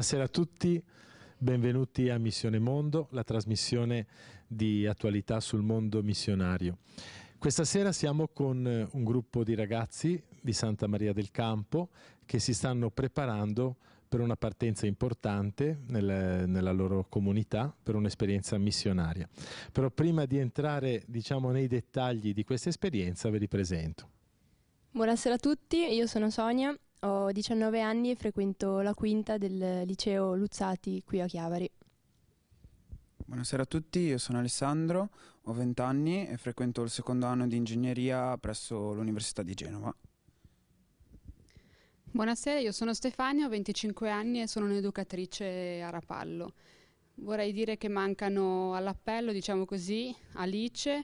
Buonasera a tutti, benvenuti a Missione Mondo, la trasmissione di attualità sul mondo missionario. Questa sera siamo con eh, un gruppo di ragazzi di Santa Maria del Campo che si stanno preparando per una partenza importante nel, nella loro comunità, per un'esperienza missionaria. Però prima di entrare diciamo, nei dettagli di questa esperienza ve li presento. Buonasera a tutti, io sono Sonia ho 19 anni e frequento la quinta del liceo Luzzati qui a Chiavari. Buonasera a tutti, io sono Alessandro, ho 20 anni e frequento il secondo anno di ingegneria presso l'Università di Genova. Buonasera, io sono Stefania, ho 25 anni e sono un'educatrice a Rapallo. Vorrei dire che mancano all'appello, diciamo così, Alice,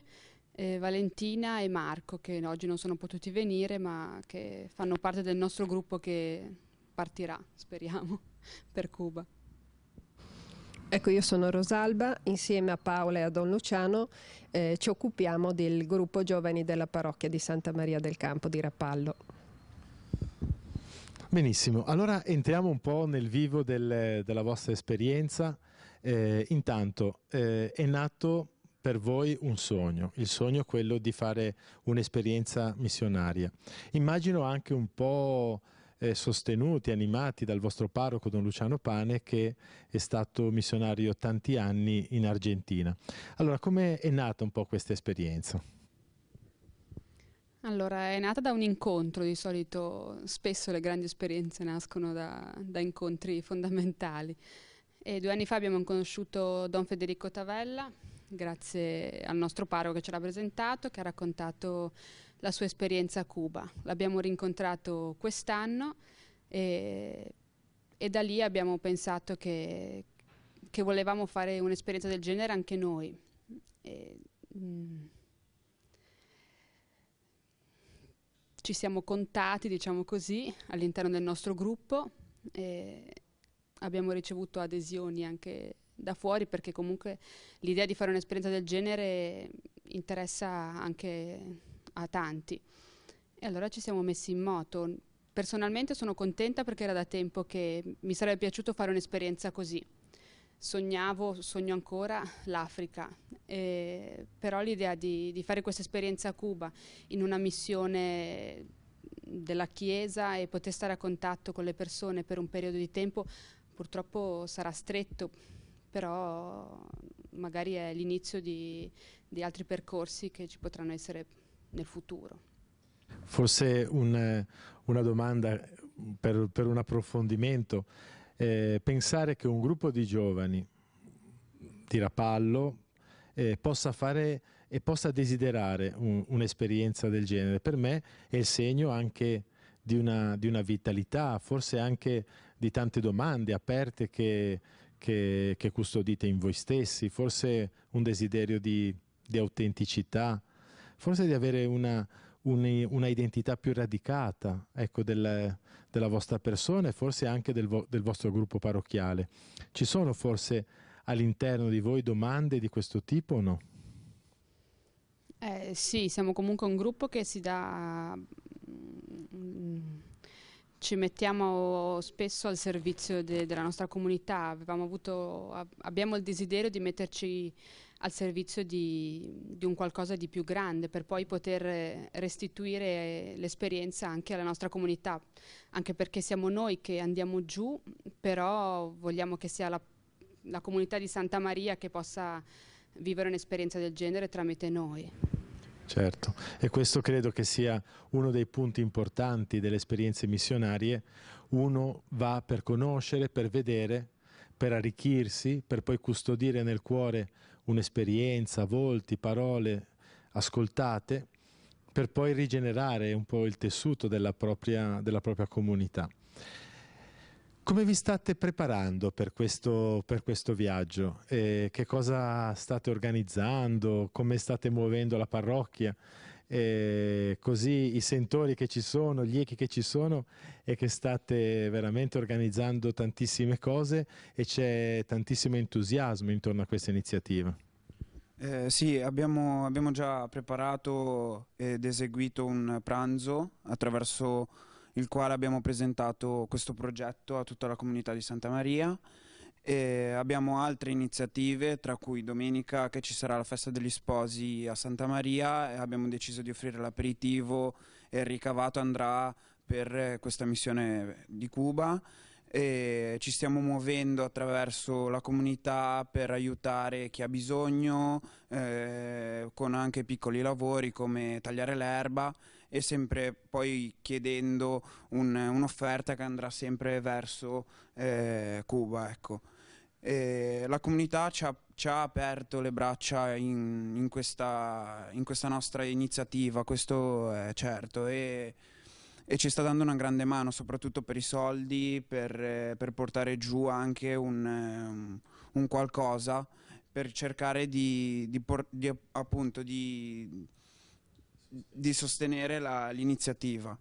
eh, Valentina e Marco che oggi non sono potuti venire ma che fanno parte del nostro gruppo che partirà, speriamo, per Cuba. Ecco, io sono Rosalba, insieme a Paola e a Don Luciano eh, ci occupiamo del gruppo giovani della parrocchia di Santa Maria del Campo di Rappallo. Benissimo, allora entriamo un po' nel vivo del, della vostra esperienza. Eh, intanto eh, è nato per voi un sogno, il sogno è quello di fare un'esperienza missionaria. Immagino anche un po' eh, sostenuti, animati dal vostro parroco Don Luciano Pane che è stato missionario tanti anni in Argentina. Allora, come è nata un po' questa esperienza? Allora, è nata da un incontro, di solito spesso le grandi esperienze nascono da, da incontri fondamentali. E due anni fa abbiamo conosciuto Don Federico Tavella, grazie al nostro paro che ce l'ha presentato, che ha raccontato la sua esperienza a Cuba. L'abbiamo rincontrato quest'anno e, e, da lì abbiamo pensato che, che volevamo fare un'esperienza del genere anche noi. E, mm, ci siamo contati, diciamo così, all'interno del nostro gruppo e abbiamo ricevuto adesioni anche da fuori perché comunque l'idea di fare un'esperienza del genere interessa anche a tanti. E allora ci siamo messi in moto. Personalmente sono contenta perché era da tempo che mi sarebbe piaciuto fare un'esperienza così. Sognavo, sogno ancora l'Africa, eh, però l'idea di, di fare questa esperienza a Cuba in una missione della Chiesa e poter stare a contatto con le persone per un periodo di tempo purtroppo sarà stretto però magari è l'inizio di, di altri percorsi che ci potranno essere nel futuro. Forse un, eh, una domanda eh, per, per un approfondimento. Eh, pensare che un gruppo di giovani di Rapallo eh, possa fare e possa desiderare un'esperienza del genere, per me è il segno anche di una, di una vitalità, forse anche di tante domande aperte che, che, che custodite in voi stessi, forse un desiderio di, di autenticità, forse di avere una, una identità più radicata ecco, del, della vostra persona e forse anche del, vo del, vostro gruppo parrocchiale. Ci sono forse all'interno di voi domande di questo tipo o no? Eh, sì, siamo comunque un gruppo che si dà ci mettiamo spesso al servizio de, della nostra comunità, avuto, abbiamo il desiderio di metterci al servizio di, di, un qualcosa di più grande per poi poter eh, restituire l'esperienza anche alla nostra comunità, anche perché siamo noi che andiamo giù, però vogliamo che sia la, la comunità di Santa Maria che possa vivere un'esperienza del genere tramite noi. Certo, e questo credo che sia uno dei punti importanti delle esperienze missionarie. Uno va per conoscere, per vedere, per arricchirsi, per poi custodire nel cuore un'esperienza, volti, parole ascoltate, per poi rigenerare un po' il tessuto della propria, della propria comunità. Come vi state preparando per questo, per questo viaggio? Eh, che cosa state organizzando? Come state muovendo la parrocchia? Eh, così i sentori che ci sono, gli echi che ci sono e che state veramente organizzando tantissime cose e c'è tantissimo entusiasmo intorno a questa iniziativa. Eh, sì, abbiamo, abbiamo, già preparato ed eseguito un pranzo attraverso il quale abbiamo presentato questo progetto a tutta la comunità di Santa Maria. E abbiamo altre iniziative, tra cui domenica che ci sarà la festa degli sposi a Santa Maria e abbiamo deciso di offrire l'aperitivo e il ricavato andrà per eh, questa missione di Cuba. E ci stiamo muovendo attraverso la comunità per aiutare chi ha bisogno, eh, con anche piccoli lavori come tagliare l'erba e sempre poi chiedendo un, un'offerta che andrà sempre verso eh, Cuba. Ecco. E la comunità ci ha, ci ha, aperto le braccia in, in, questa, in questa, nostra iniziativa, questo è certo. E, e ci sta dando una grande mano, soprattutto per i soldi, per, per portare giù anche un, un qualcosa, per cercare di, di, por, di, appunto, di di sostenere la, l'iniziativa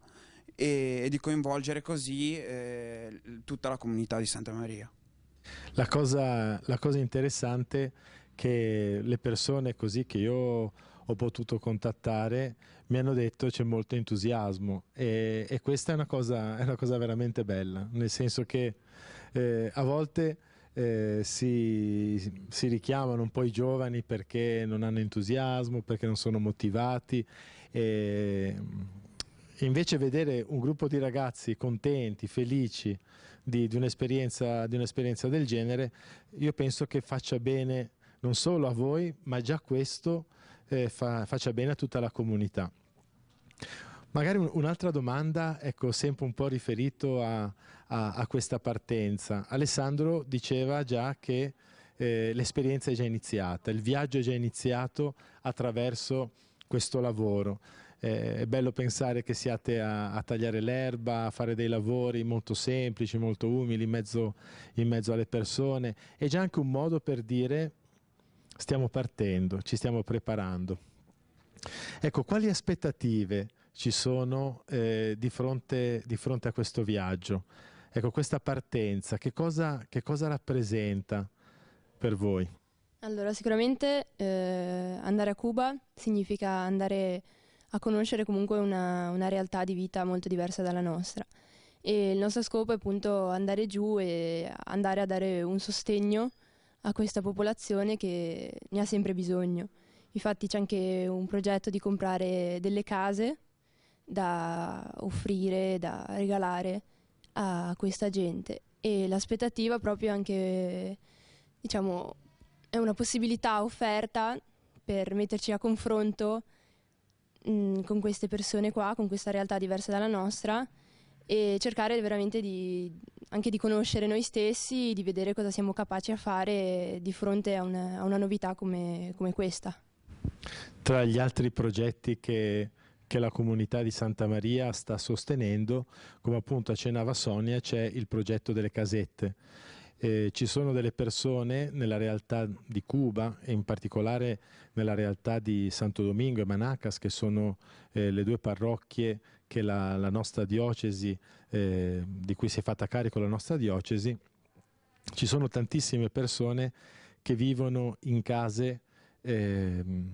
e, e, di coinvolgere così eh, tutta la comunità di Santa Maria. La cosa, la cosa interessante è che le persone così che io ho potuto contattare mi hanno detto c'è molto entusiasmo e, e questa è una, cosa, è una, cosa, veramente bella, nel senso che eh, a volte eh, si, si, richiamano un po' i giovani perché non hanno entusiasmo, perché non sono motivati. E invece vedere un gruppo di ragazzi contenti, felici di, di un'esperienza un del genere, io penso che faccia bene non solo a voi, ma già questo eh, fa, faccia bene a tutta la comunità. Magari un'altra domanda, ecco, sempre un po' riferito a, a, a questa partenza. Alessandro diceva già che eh, l'esperienza è già iniziata, il viaggio è già iniziato attraverso questo lavoro. Eh, è bello pensare che siate a, a tagliare l'erba, a fare dei lavori molto semplici, molto umili, in mezzo, in mezzo alle persone. È già anche un modo per dire stiamo partendo, ci stiamo preparando. Ecco, quali aspettative ci sono eh, di, fronte, di, fronte, a questo viaggio. Ecco, questa partenza, che cosa, che cosa rappresenta per voi? Allora, sicuramente eh, andare a Cuba significa andare a conoscere comunque una, una, realtà di vita molto diversa dalla nostra. E il nostro scopo è appunto andare giù e andare a dare un sostegno a questa popolazione che ne ha sempre bisogno. Infatti c'è anche un progetto di comprare delle case da offrire, da regalare a questa gente. E l'aspettativa proprio anche, diciamo, è una possibilità offerta per metterci a confronto mm, con queste persone qua, con questa realtà diversa dalla nostra e cercare veramente di, anche di conoscere noi stessi, di vedere cosa siamo capaci a fare di fronte a una, a una novità come, come questa. Tra gli altri progetti che che la comunità di Santa Maria sta sostenendo, come appunto accennava Sonia, c'è il progetto delle casette. Eh, ci sono delle persone nella realtà di Cuba e in particolare nella realtà di Santo Domingo e Manacas, che sono eh, le due parrocchie che la, la nostra diocesi, eh, di cui si è fatta carico la nostra diocesi, ci sono tantissime persone che vivono in case ehm,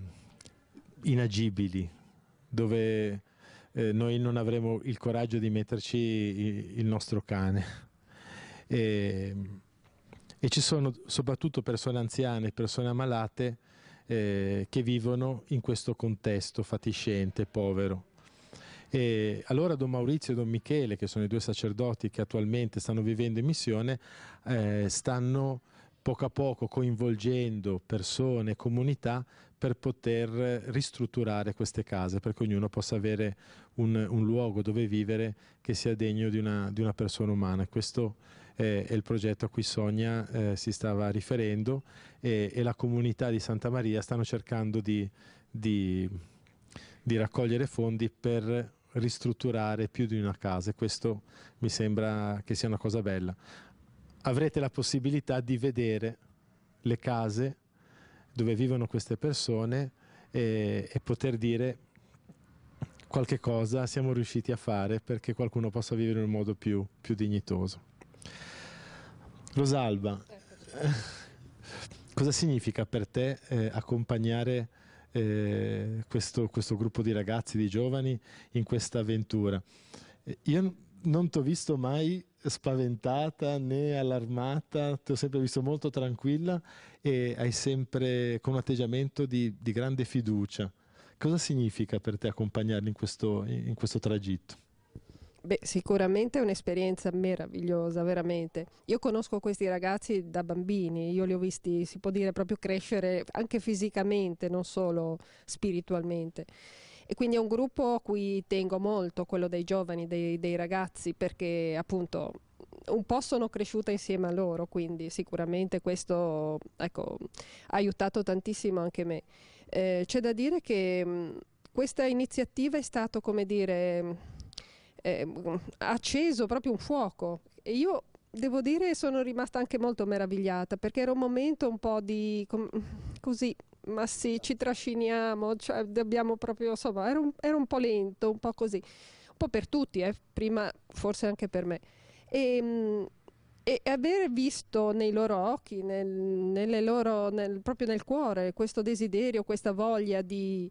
inagibili, dove eh, noi non avremo il coraggio di metterci il nostro cane. E, e ci sono soprattutto persone anziane, persone ammalate eh, che vivono in questo contesto fatiscente, povero. E allora Don Maurizio e Don Michele, che sono i due sacerdoti che attualmente stanno vivendo in missione, eh, stanno poco a poco coinvolgendo persone, comunità per poter ristrutturare queste case, perché ognuno possa avere un, un luogo dove vivere che sia degno di una, di una persona umana. Questo è, è, il progetto a cui Sonia eh, si stava riferendo e, e, la comunità di Santa Maria stanno cercando di, di, di raccogliere fondi per ristrutturare più di una casa e questo mi sembra che sia una cosa bella. Avrete la possibilità di vedere le case dove vivono queste persone e, e poter dire qualche cosa siamo riusciti a fare perché qualcuno possa vivere in un modo più, più dignitoso. Rosalba, cosa significa per te eh, accompagnare eh, questo, questo, gruppo di ragazzi, di giovani in questa avventura? Eh, io non ti ho visto mai spaventata né allarmata, ti ho sempre visto molto tranquilla e hai sempre con un atteggiamento di, di grande fiducia. Cosa significa per te accompagnarli in questo, in questo tragitto? Beh, sicuramente è un'esperienza meravigliosa, veramente. Io conosco questi ragazzi da bambini, io li ho visti, si può dire, proprio crescere anche fisicamente, non solo spiritualmente. E quindi è un gruppo a cui tengo molto, quello dei giovani, dei, dei ragazzi, perché appunto un po' sono cresciuta insieme a loro, quindi sicuramente questo ecco, ha aiutato tantissimo anche me. Eh, c'è da dire che mh, mm, questa iniziativa è stata, come dire, mm, eh, mm, acceso proprio un fuoco. E io devo dire sono rimasta anche molto meravigliata perché era un momento un po' di com- così ma sì, ci trasciniamo, cioè dobbiamo proprio, insomma, era un, era un po' lento, un po' così, un po' per tutti, eh, prima forse anche per me. E, ehm, e aver visto nei loro occhi, nel, loro, nel, proprio nel cuore, questo desiderio, questa voglia di,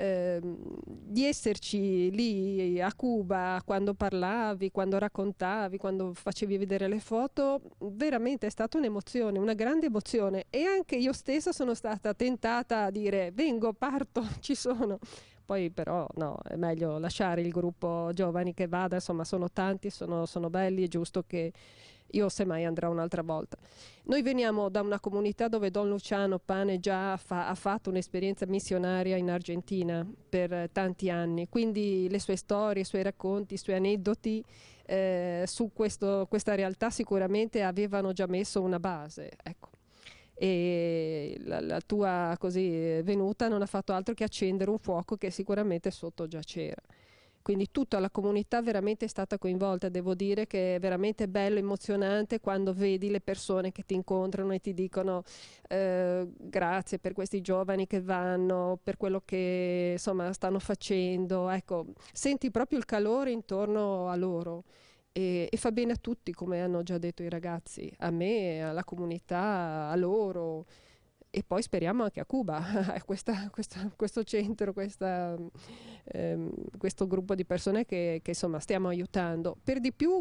Ehm, di esserci lì a Cuba quando parlavi, quando raccontavi, quando facevi vedere le foto, veramente è stata un'emozione, una grande emozione e anche io stessa sono stata tentata a dire vengo, parto, ci sono. Poi però no, è meglio lasciare il gruppo giovani che vada, insomma sono tanti, sono, sono belli, è giusto che io semmai andrò un'altra volta. Noi veniamo da una comunità dove Don Luciano Pane già fa, ha fatto un'esperienza missionaria in Argentina per eh, tanti anni, quindi le sue storie, i suoi racconti, i suoi aneddoti eh, su questo, questa realtà sicuramente avevano già messo una base. Ecco e la, la, tua così eh, venuta non ha fatto altro che accendere un fuoco che sicuramente sotto già c'era quindi tutta la comunità veramente è stata coinvolta, devo dire che è veramente bello, emozionante quando vedi le persone che ti incontrano e ti dicono eh, grazie per questi giovani che vanno, per quello che insomma, stanno facendo, ecco, senti proprio il calore intorno a loro. E, e, fa bene a tutti, come hanno già detto i ragazzi, a me, alla comunità, a loro e poi speriamo anche a Cuba, questa, questa, questo centro, questa, ehm, questo gruppo di persone che, che insomma stiamo aiutando. Per di più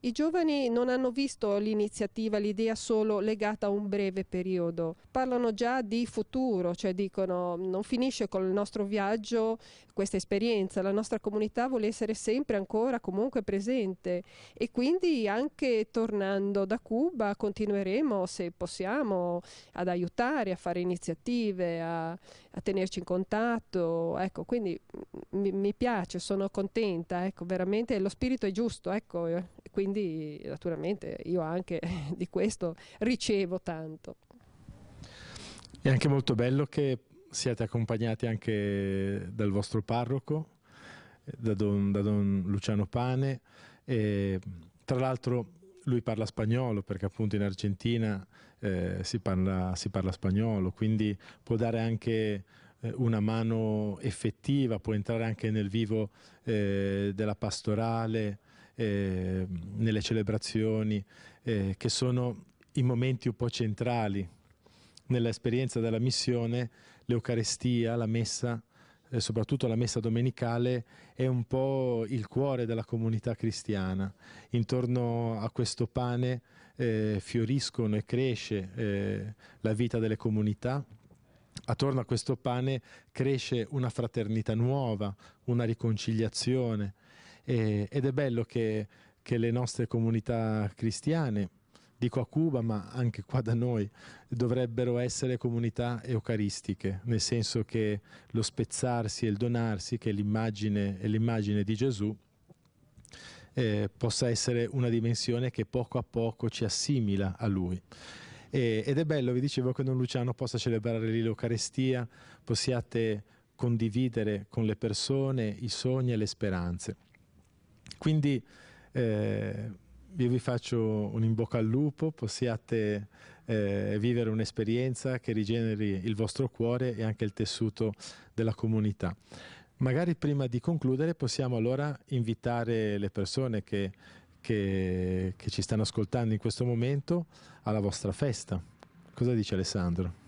i giovani non hanno visto l'iniziativa, l'idea solo legata a un breve periodo, parlano già di futuro, cioè dicono non finisce con il nostro viaggio questa esperienza, la nostra comunità vuole essere sempre ancora comunque presente e quindi anche tornando da Cuba continueremo se possiamo ad aiutare, a fare iniziative, a, a tenerci in contatto, ecco quindi mm, mi, mi piace, sono contenta, ecco veramente lo spirito è giusto, ecco. Eh. Quindi naturalmente io anche di questo ricevo tanto. È anche molto bello che siate accompagnati anche dal vostro parroco, eh, da don, da don Luciano Pane. E, tra l'altro lui parla spagnolo perché appunto in Argentina eh, si, parla, si, parla, spagnolo, quindi può dare anche eh, una mano effettiva, può entrare anche nel vivo eh, della pastorale eh, nelle celebrazioni, eh, che sono i momenti un po' centrali nell'esperienza della missione, l'Eucarestia, la messa, eh, soprattutto la messa domenicale, è un po' il cuore della comunità cristiana. Intorno a questo pane eh, fioriscono e cresce eh, la vita delle comunità. Attorno a questo pane cresce una fraternità nuova, una riconciliazione, e, ed è bello che, che le nostre comunità cristiane, dico a Cuba, ma anche qua da noi, dovrebbero essere comunità eucaristiche, nel senso che lo spezzarsi e il donarsi, che è l'immagine, è l'immagine di Gesù, eh, possa essere una dimensione che poco a poco ci assimila a Lui. E, ed è bello, vi dicevo, che Don Luciano possa celebrare lì l'Eucarestia, possiate condividere con le persone i sogni e le speranze. Quindi eh, io vi faccio un in bocca al lupo, possiate eh, vivere un'esperienza che rigeneri il vostro cuore e anche il tessuto della comunità. Magari prima di concludere possiamo allora invitare le persone che, che, che ci stanno ascoltando in questo momento alla vostra festa. Cosa dice Alessandro?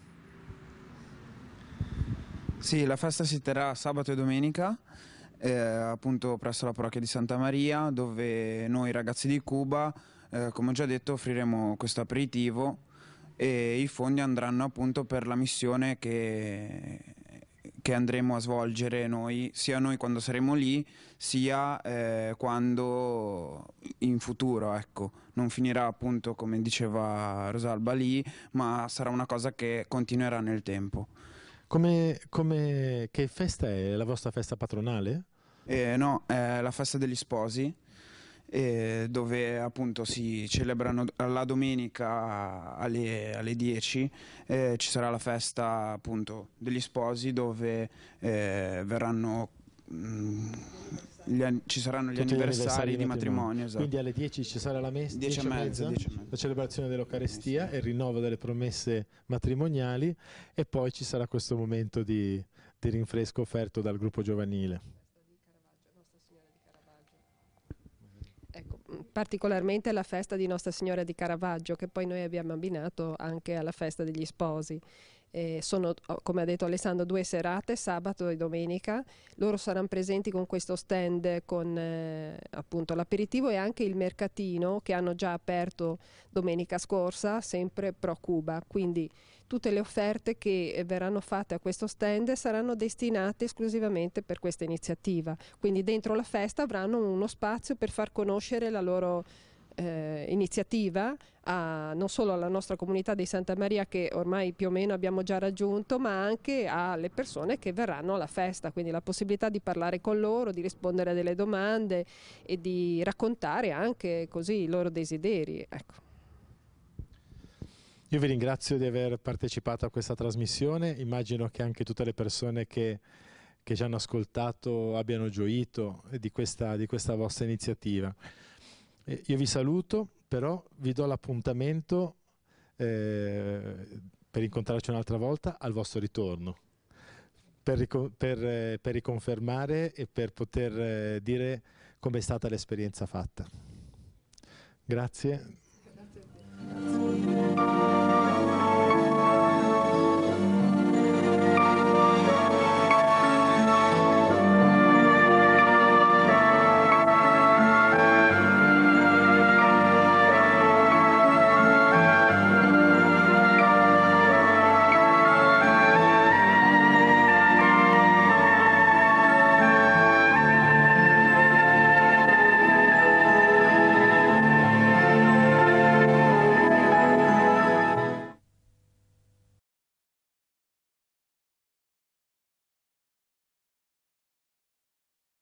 Sì, la festa si terrà sabato e domenica eh, appunto presso la parrocchia di Santa Maria dove noi ragazzi di Cuba, eh, come ho già detto, offriremo questo aperitivo e i fondi andranno appunto per la missione che, che andremo a svolgere noi, sia noi quando saremo lì, sia eh, quando in futuro, ecco. Non finirà appunto come diceva Rosalba lì, ma sarà una cosa che continuerà nel tempo. Come, come, che festa è? La vostra festa patronale? Eh, no, è la festa degli sposi eh, dove appunto si celebrano la domenica alle, alle 10 eh, ci sarà la festa appunto degli sposi dove eh, verranno mh, mm, gli, ci saranno gli anniversari, gli di matrimonio. Esatto. Quindi alle 10 ci sarà la messa, 10 e mezza, mezza. la celebrazione dell'Eucarestia e il rinnovo delle promesse matrimoniali e poi ci sarà questo momento di, di rinfresco offerto dal gruppo giovanile. particolarmente alla festa di Nostra Signora di Caravaggio, che poi noi abbiamo abbinato anche alla festa degli sposi. Eh, sono, oh, come ha detto Alessandro, due serate, sabato e domenica. Loro saranno presenti con questo stand con eh, appunto l'aperitivo e anche il mercatino che hanno già aperto domenica scorsa, sempre pro Cuba. Quindi tutte le offerte che eh, verranno fatte a questo stand saranno destinate esclusivamente per questa iniziativa. Quindi dentro la festa avranno uno spazio per far conoscere la loro eh, iniziativa a, non solo alla nostra comunità di Santa Maria che ormai più o meno abbiamo già raggiunto, ma anche alle persone che verranno alla festa, quindi la possibilità di parlare con loro, di rispondere a delle domande e di raccontare anche così i loro desideri. Ecco. Io vi ringrazio di aver partecipato a questa trasmissione, immagino che anche tutte le persone che, che ci hanno ascoltato abbiano gioito di questa, di questa vostra iniziativa. Eh, io vi saluto, però vi do l'appuntamento eh, per incontrarci un'altra volta al vostro ritorno. Per, per, eh, per, riconfermare e per poter eh, dire com'è stata l'esperienza fatta. Grazie. Grazie